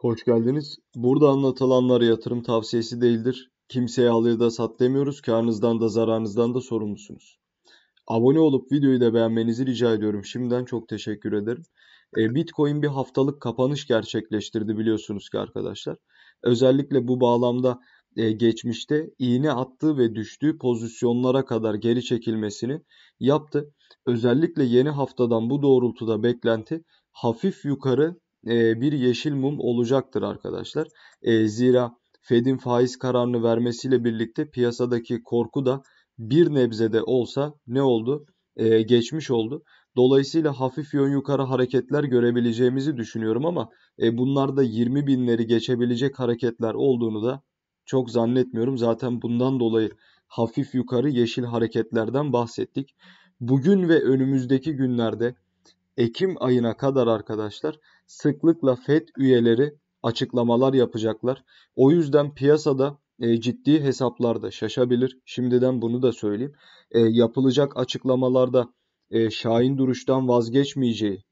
Hoş geldiniz. Burada anlatılanlar yatırım tavsiyesi değildir. Kimseye alır da sat demiyoruz. Karnınızdan da zararınızdan da sorumlusunuz. Abone olup videoyu da beğenmenizi rica ediyorum. Şimdiden çok teşekkür ederim. E, Bitcoin bir haftalık kapanış gerçekleştirdi biliyorsunuz ki arkadaşlar. Özellikle bu bağlamda e, geçmişte iğne attığı ve düştüğü pozisyonlara kadar geri çekilmesini yaptı. Özellikle yeni haftadan bu doğrultuda beklenti hafif yukarı e, bir yeşil mum olacaktır arkadaşlar. E, zira Fed'in faiz kararını vermesiyle birlikte piyasadaki korku da bir nebzede olsa ne oldu? E, geçmiş oldu. Dolayısıyla hafif yön yukarı hareketler görebileceğimizi düşünüyorum ama bunlar da 20 binleri geçebilecek hareketler olduğunu da çok zannetmiyorum. Zaten bundan dolayı hafif yukarı yeşil hareketlerden bahsettik. Bugün ve önümüzdeki günlerde Ekim ayına kadar arkadaşlar sıklıkla FED üyeleri açıklamalar yapacaklar. O yüzden piyasada e, ciddi hesaplarda şaşabilir. Şimdiden bunu da söyleyeyim. E, yapılacak açıklamalarda e, şahin duruştan vazgeçmeyeceği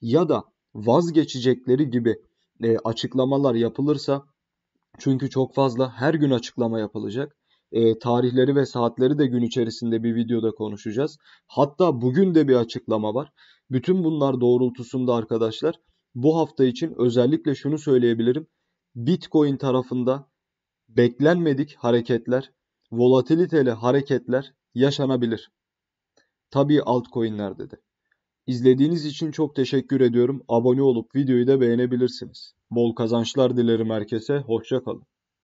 ya da vazgeçecekleri gibi e, açıklamalar yapılırsa çünkü çok fazla her gün açıklama yapılacak e, tarihleri ve saatleri de gün içerisinde bir videoda konuşacağız. Hatta bugün de bir açıklama var. Bütün bunlar doğrultusunda arkadaşlar bu hafta için özellikle şunu söyleyebilirim. Bitcoin tarafında beklenmedik hareketler, volatiliteli hareketler yaşanabilir. Tabii altcoin'lerde de. İzlediğiniz için çok teşekkür ediyorum. Abone olup videoyu da beğenebilirsiniz. Bol kazançlar dilerim herkese. Hoşça kalın.